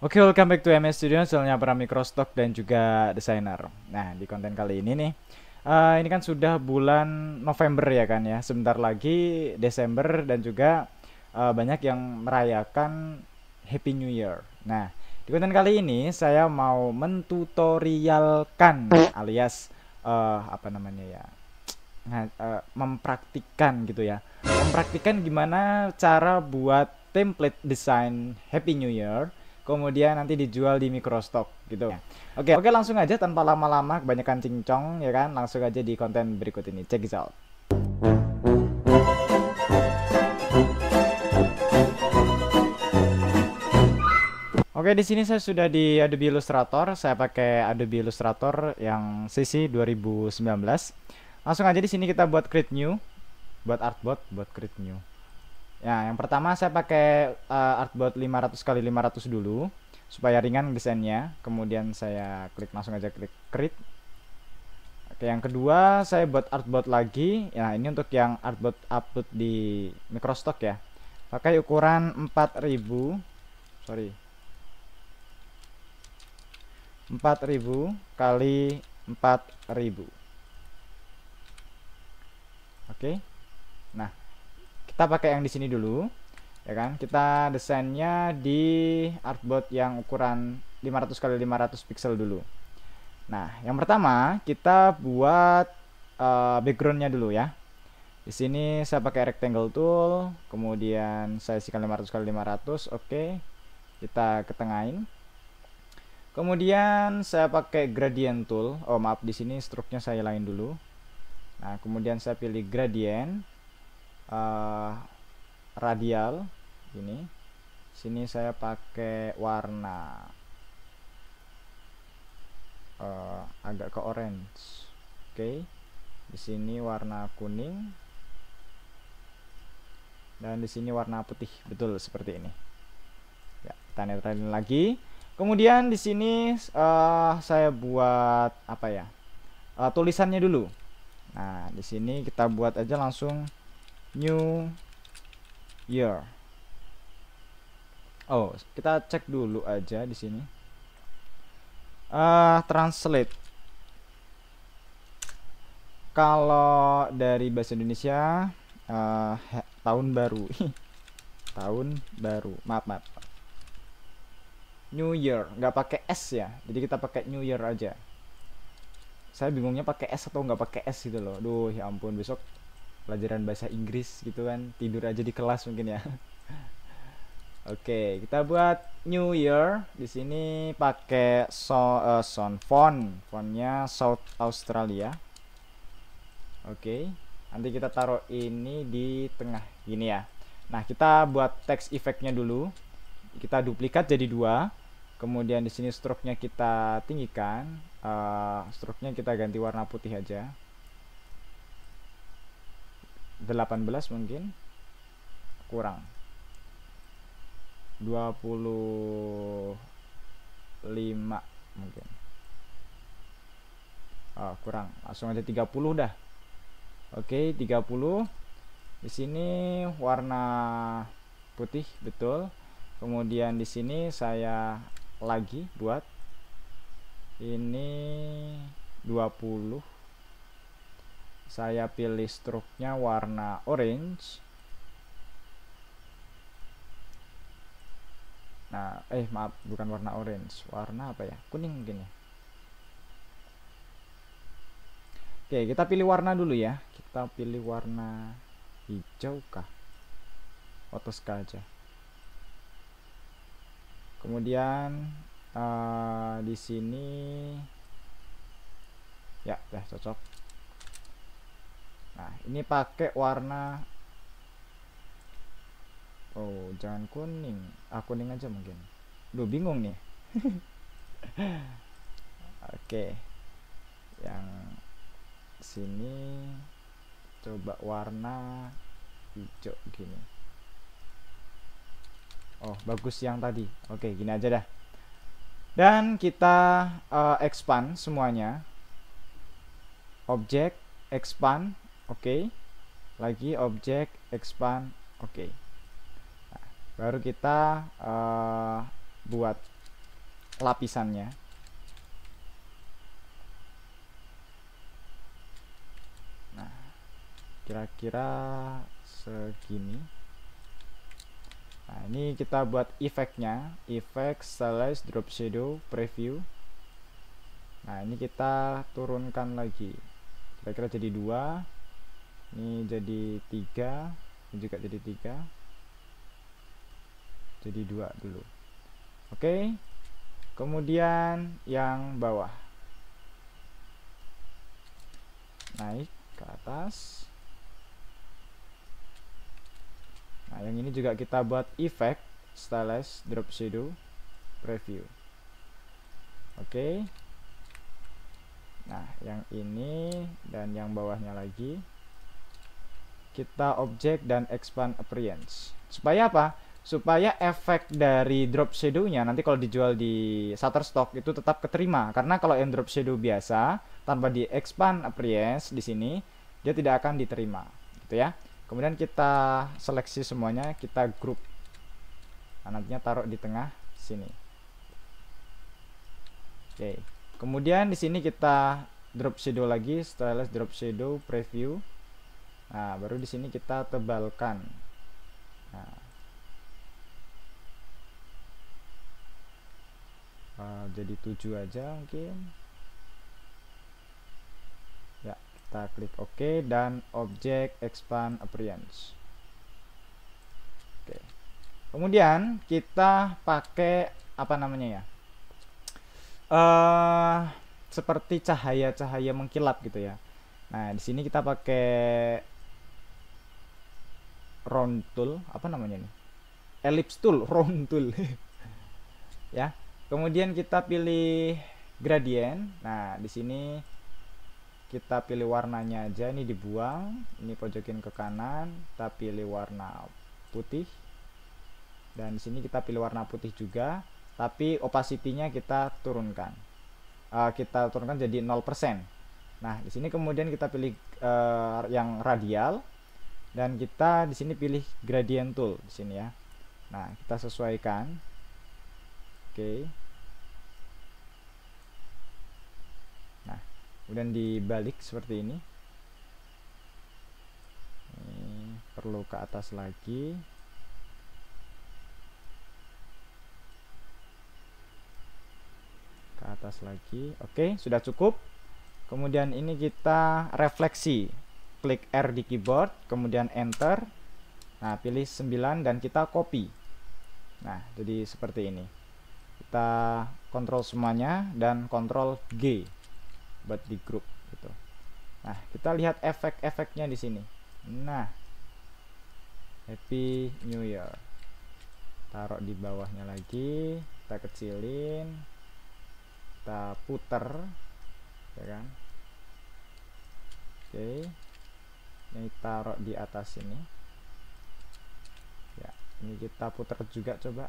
Oke, okay, welcome back to MS Studio, soalnya para mikrostock dan juga desainer. Nah, di konten kali ini nih, uh, ini kan sudah bulan November ya kan ya, sebentar lagi Desember dan juga uh, banyak yang merayakan Happy New Year. Nah, di konten kali ini saya mau mentutorialkan alias uh, apa namanya ya, mempraktikan uh, mempraktikkan gitu ya, mempraktikan gimana cara buat template desain Happy New Year kemudian nanti dijual di microstock gitu. Oke, oke langsung aja tanpa lama-lama kebanyakan cincong ya kan, langsung aja di konten berikut ini. Check it out. Oke, di sini saya sudah di Adobe Illustrator. Saya pakai Adobe Illustrator yang CC 2019. Langsung aja di sini kita buat create new, buat artboard, buat create new. Ya, yang pertama saya pakai uh, artboard 500 kali 500 dulu supaya ringan desainnya. Kemudian saya klik langsung aja klik create. Oke, yang kedua saya buat artboard lagi. Ya, ini untuk yang artboard upload di Microstock ya. Pakai ukuran 4000. Sorry. 4000 kali 4000. Oke. Nah, kita pakai yang di sini dulu ya kan kita desainnya di artboard yang ukuran 500 kali 500 pixel dulu nah yang pertama kita buat uh, backgroundnya dulu ya di sini saya pakai rectangle tool kemudian saya isikan 500 kali 500 oke kita ketengahin Kemudian saya pakai gradient tool. Oh maaf di sini struknya saya lain dulu. Nah kemudian saya pilih gradient uh, radial ini sini saya pakai warna uh, agak ke orange oke okay. di sini warna kuning dan di sini warna putih betul seperti ini ya kita netralin lagi kemudian di sini uh, saya buat apa ya uh, tulisannya dulu nah di sini kita buat aja langsung New Year. Oh, kita cek dulu aja di sini. Uh, translate. Kalau dari bahasa Indonesia uh, tahun baru. tahun baru. Maaf, maaf. New Year, nggak pakai S ya. Jadi kita pakai New Year aja. Saya bingungnya pakai S atau nggak pakai S gitu loh. Duh, ya ampun, besok pelajaran bahasa Inggris gitu kan tidur aja di kelas mungkin ya oke kita buat New Year di sini pakai so, uh, sound font fontnya South Australia oke nanti kita taruh ini di tengah gini ya nah kita buat text efeknya dulu kita duplikat jadi dua kemudian di sini stroke-nya kita tinggikan uh, stroke-nya kita ganti warna putih aja 18 mungkin kurang 25 mungkin oh, kurang langsung aja 30 dah Oke, okay, 30. Di sini warna putih, betul. Kemudian di sini saya lagi buat ini 20 saya pilih struknya warna orange nah eh maaf bukan warna orange warna apa ya kuning mungkin ya oke kita pilih warna dulu ya kita pilih warna hijau kah atau aja kemudian uh, di sini ya udah cocok nah ini pakai warna oh jangan kuning ah kuning aja mungkin lu bingung nih oke okay. yang sini coba warna hijau gini oh bagus yang tadi oke okay, gini aja dah dan kita uh, expand semuanya objek expand oke okay. lagi objek expand oke okay. nah, baru kita uh, buat lapisannya nah kira-kira segini nah ini kita buat efeknya efek slice drop shadow preview nah ini kita turunkan lagi kira-kira jadi dua ini jadi tiga, ini juga jadi tiga, jadi dua dulu oke kemudian yang bawah naik ke atas nah yang ini juga kita buat efek stylus drop shadow preview oke nah yang ini dan yang bawahnya lagi kita objek dan expand appearance supaya apa supaya efek dari drop shadow-nya nanti kalau dijual di Shutterstock itu tetap keterima karena kalau yang drop shadow biasa tanpa di expand appearance di sini dia tidak akan diterima gitu ya kemudian kita seleksi semuanya kita group nah, nantinya taruh di tengah sini oke kemudian di sini kita drop shadow lagi stylus drop shadow preview Nah, baru di sini kita tebalkan. Nah. Uh, jadi 7 aja mungkin. Ya, kita klik OK dan objek expand appearance. Oke. Kemudian kita pakai apa namanya ya? Uh, seperti cahaya-cahaya mengkilap gitu ya. Nah, di sini kita pakai round tool apa namanya ini? ellipse tool round tool ya kemudian kita pilih gradient nah di sini kita pilih warnanya aja ini dibuang ini pojokin ke kanan kita pilih warna putih dan di sini kita pilih warna putih juga tapi opacity-nya kita turunkan uh, kita turunkan jadi 0% nah di sini kemudian kita pilih uh, yang radial dan kita di sini pilih gradient tool di sini ya nah kita sesuaikan oke okay. nah kemudian dibalik seperti ini ini perlu ke atas lagi ke atas lagi oke okay, sudah cukup kemudian ini kita refleksi klik R di keyboard, kemudian enter. Nah, pilih 9 dan kita copy. Nah, jadi seperti ini. Kita kontrol semuanya dan kontrol G buat di grup gitu. Nah, kita lihat efek-efeknya di sini. Nah, Happy New Year. Taruh di bawahnya lagi, kita kecilin, kita putar, ya kan? Oke. Okay ini taruh di atas ini ya ini kita putar juga coba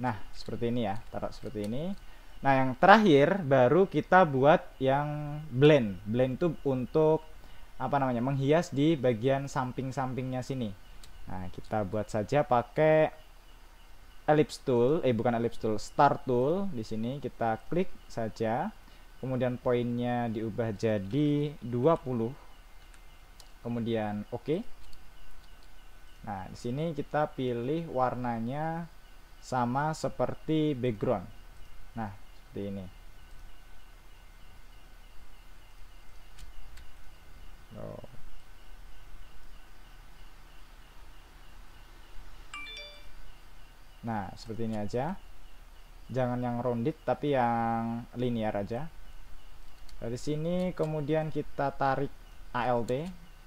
nah seperti ini ya taruh seperti ini nah yang terakhir baru kita buat yang blend blend itu untuk apa namanya menghias di bagian samping-sampingnya sini nah kita buat saja pakai ellipse tool, eh bukan ellipse tool, star tool. Di sini kita klik saja. Kemudian poinnya diubah jadi 20. Kemudian oke. Okay. Nah, di sini kita pilih warnanya sama seperti background. Nah, seperti ini. Oh. Nah, seperti ini aja. Jangan yang rounded tapi yang linear aja. Dari sini kemudian kita tarik ALT,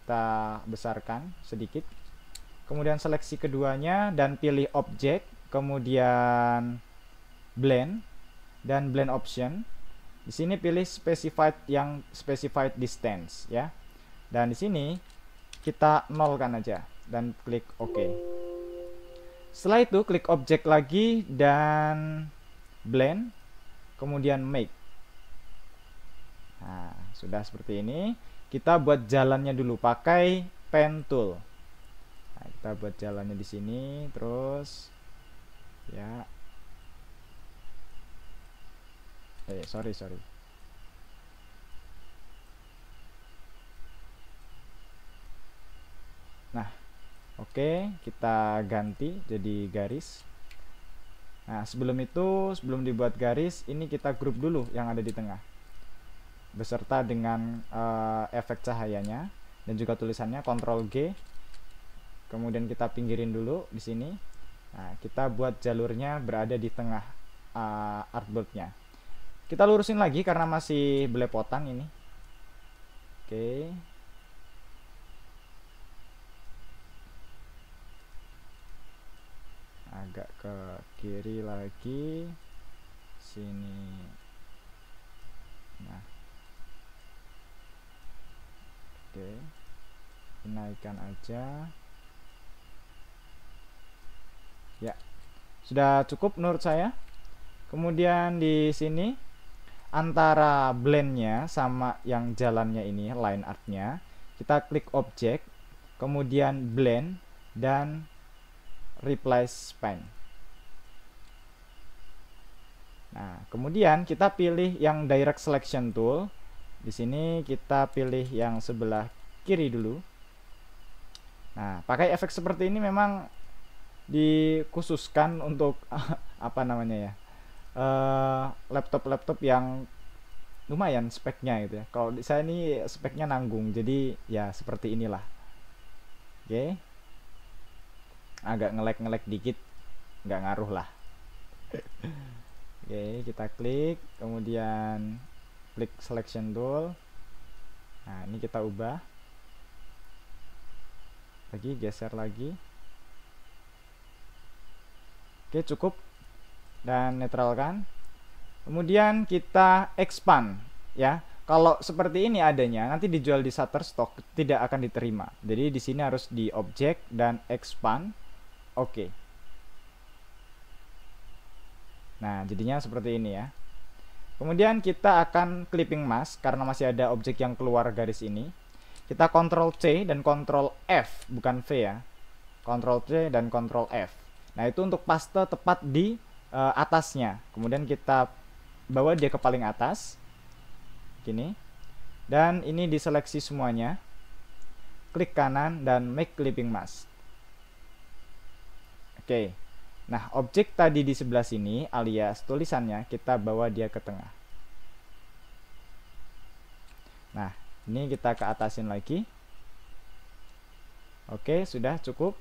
kita besarkan sedikit. Kemudian seleksi keduanya dan pilih objek, kemudian blend dan blend option. Di sini pilih specified yang specified distance ya. Dan di sini kita nolkan aja dan klik OK. Setelah itu klik objek lagi dan blend, kemudian make. Nah, sudah seperti ini. Kita buat jalannya dulu pakai pen tool. Nah, kita buat jalannya di sini terus ya. Eh, sorry, sorry. Oke, kita ganti jadi garis. Nah, sebelum itu, sebelum dibuat garis, ini kita grup dulu yang ada di tengah. Beserta dengan uh, efek cahayanya dan juga tulisannya Ctrl G. Kemudian kita pinggirin dulu di sini. Nah, kita buat jalurnya berada di tengah uh, artboardnya. Kita lurusin lagi karena masih belepotan ini. Oke. agak ke kiri lagi sini nah oke naikkan aja ya sudah cukup menurut saya kemudian di sini antara blendnya sama yang jalannya ini line artnya kita klik objek, kemudian blend dan replace span. Nah, kemudian kita pilih yang direct selection tool. Di sini kita pilih yang sebelah kiri dulu. Nah, pakai efek seperti ini memang dikhususkan untuk apa namanya ya? Eh, laptop-laptop yang lumayan speknya gitu ya. Kalau saya ini speknya nanggung, jadi ya seperti inilah. Oke. Okay agak ngelek-ngelek dikit nggak ngaruh lah oke kita klik kemudian klik selection tool nah ini kita ubah lagi geser lagi oke cukup dan netralkan kemudian kita expand ya kalau seperti ini adanya nanti dijual di Shutterstock tidak akan diterima jadi di sini harus di object dan expand Oke. Okay. Nah, jadinya seperti ini ya. Kemudian kita akan clipping mask karena masih ada objek yang keluar garis ini. Kita Ctrl C dan Ctrl F, bukan V ya. Ctrl C dan Ctrl F. Nah, itu untuk paste tepat di uh, atasnya. Kemudian kita bawa dia ke paling atas. Gini. Dan ini diseleksi semuanya. Klik kanan dan make clipping mask. Oke. Nah, objek tadi di sebelah sini alias tulisannya kita bawa dia ke tengah. Nah, ini kita ke atasin lagi. Oke, sudah cukup.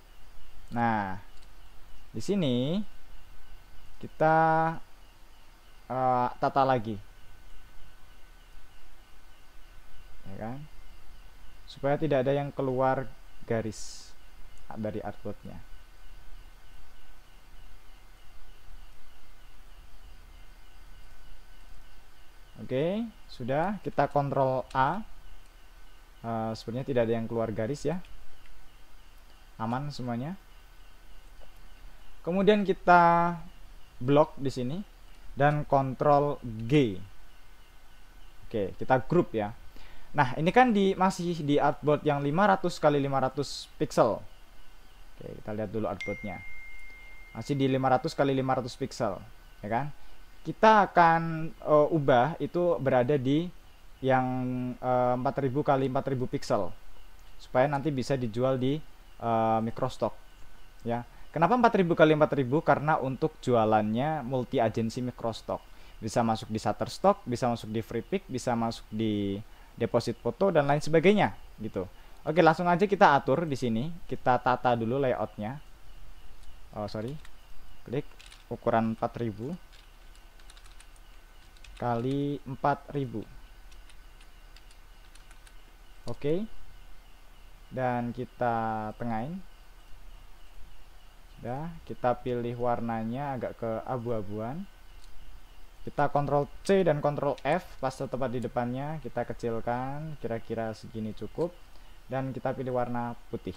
Nah, di sini kita uh, tata lagi. Ya kan? Supaya tidak ada yang keluar garis dari artworknya. Oke, sudah kita kontrol A. Uh, sebenarnya tidak ada yang keluar garis ya. Aman semuanya. Kemudian kita blok di sini dan kontrol G. Oke, kita grup ya. Nah, ini kan di masih di artboard yang 500 kali 500 pixel. Oke, kita lihat dulu artboardnya. Masih di 500 kali 500 pixel, ya kan? kita akan uh, ubah itu berada di yang uh, eh, 4000 kali 4000 pixel supaya nanti bisa dijual di uh, microstock ya kenapa 4000 kali 4000 karena untuk jualannya multi agensi microstock bisa masuk di shutterstock bisa masuk di freepik bisa masuk di deposit foto dan lain sebagainya gitu oke langsung aja kita atur di sini kita tata dulu layoutnya oh sorry klik ukuran 4000 kali 4000 oke dan kita tengahin ya kita pilih warnanya agak ke abu-abuan kita kontrol C dan kontrol F pas tepat di depannya kita kecilkan kira-kira segini cukup dan kita pilih warna putih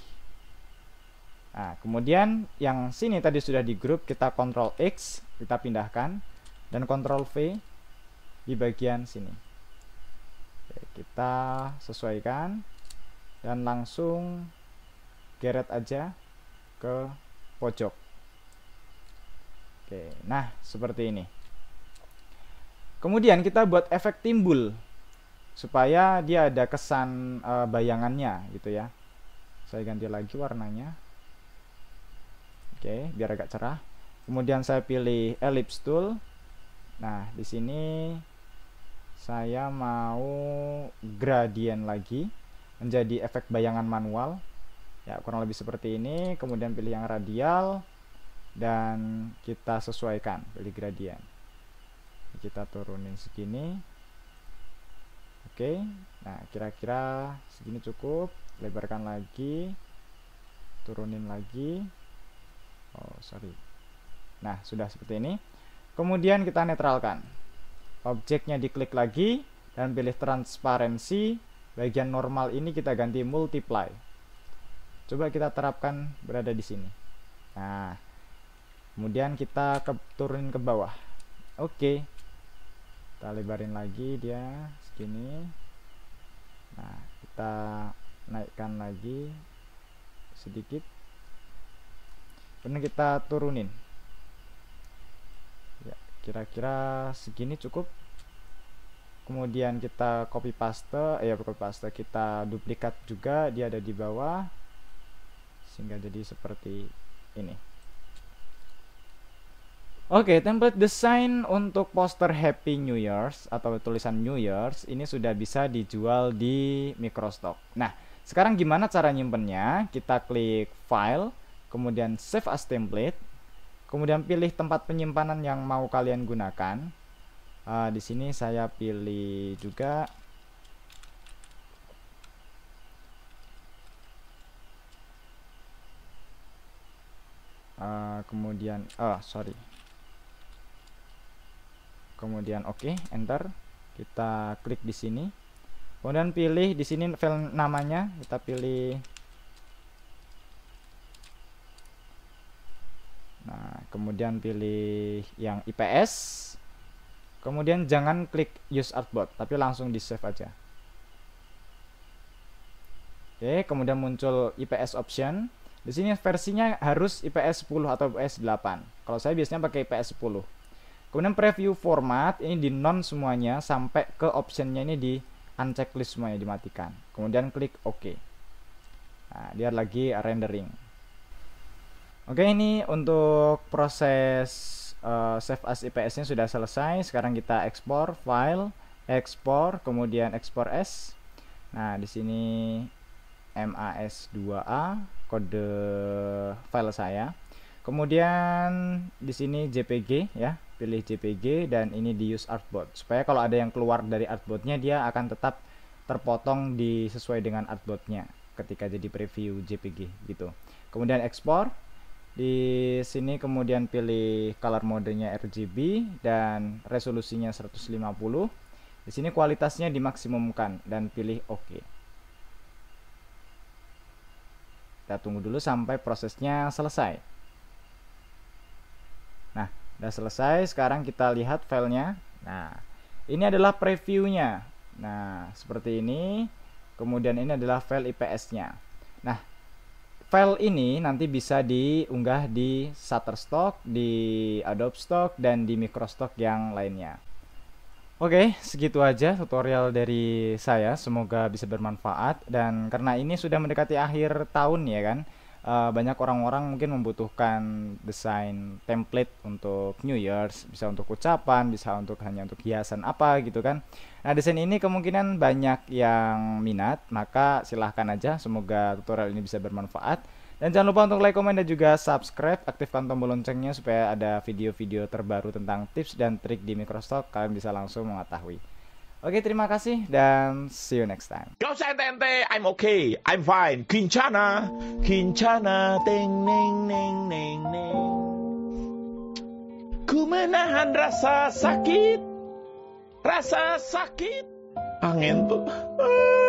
nah kemudian yang sini tadi sudah di grup kita kontrol X kita pindahkan dan kontrol V di bagian sini Oke, kita sesuaikan dan langsung geret aja ke pojok Oke, nah seperti ini kemudian kita buat efek timbul supaya dia ada kesan e, bayangannya gitu ya saya ganti lagi warnanya oke biar agak cerah kemudian saya pilih ellipse tool nah di sini saya mau gradient lagi menjadi efek bayangan manual ya kurang lebih seperti ini kemudian pilih yang radial dan kita sesuaikan pilih gradient kita turunin segini oke nah kira-kira segini cukup lebarkan lagi turunin lagi oh sorry nah sudah seperti ini kemudian kita netralkan objeknya diklik lagi dan pilih transparansi bagian normal ini kita ganti multiply coba kita terapkan berada di sini nah kemudian kita ke, turunin ke bawah oke kita lebarin lagi dia segini nah kita naikkan lagi sedikit kemudian kita turunin kira-kira segini cukup kemudian kita copy paste eh ya, copy paste kita duplikat juga dia ada di bawah sehingga jadi seperti ini Oke, okay, template desain untuk poster Happy New Year's atau tulisan New Year's ini sudah bisa dijual di Microstock. Nah, sekarang gimana cara nyimpennya? Kita klik File, kemudian Save as Template, Kemudian pilih tempat penyimpanan yang mau kalian gunakan. Uh, di sini saya pilih juga uh, kemudian oh sorry kemudian oke okay, enter kita klik di sini kemudian pilih di sini file namanya kita pilih kemudian pilih yang IPS kemudian jangan klik use artboard tapi langsung di save aja oke kemudian muncul IPS option di sini versinya harus IPS 10 atau IPS 8 kalau saya biasanya pakai IPS 10 kemudian preview format ini di non semuanya sampai ke optionnya ini di unchecklist semuanya dimatikan kemudian klik OK nah, dia lagi rendering Oke, ini untuk proses uh, save as IPS-nya sudah selesai. Sekarang kita ekspor file, ekspor, kemudian ekspor S. Nah, di sini MAS2A kode file saya. Kemudian di sini JPG ya, pilih JPG dan ini di use artboard. Supaya kalau ada yang keluar dari artboardnya dia akan tetap terpotong di sesuai dengan artboardnya ketika jadi preview JPG gitu. Kemudian ekspor di sini kemudian pilih color modenya RGB dan resolusinya 150. Di sini kualitasnya dimaksimumkan dan pilih OK. Kita tunggu dulu sampai prosesnya selesai. Nah, udah selesai. Sekarang kita lihat filenya. Nah, ini adalah previewnya. Nah, seperti ini. Kemudian ini adalah file IPS-nya. Nah, File ini nanti bisa diunggah di Shutterstock, di Adobe Stock, dan di Microstock yang lainnya. Oke, segitu aja tutorial dari saya. Semoga bisa bermanfaat. Dan karena ini sudah mendekati akhir tahun ya kan, uh, banyak orang-orang mungkin membutuhkan desain template untuk New Year's, bisa untuk ucapan, bisa untuk hanya untuk hiasan apa gitu kan. Nah, desain ini kemungkinan banyak yang minat, maka silahkan aja. Semoga tutorial ini bisa bermanfaat. Dan jangan lupa untuk like, komen, dan juga subscribe. Aktifkan tombol loncengnya supaya ada video-video terbaru tentang tips dan trik di Microsoft. Kalian bisa langsung mengetahui. Oke, terima kasih dan see you next time. Gak usah ente-ente, I'm okay, I'm fine. Kincana, kincana, ting ning ning ning ning. Ku menahan rasa sakit, rasa sakit. Angin tuh. Ah.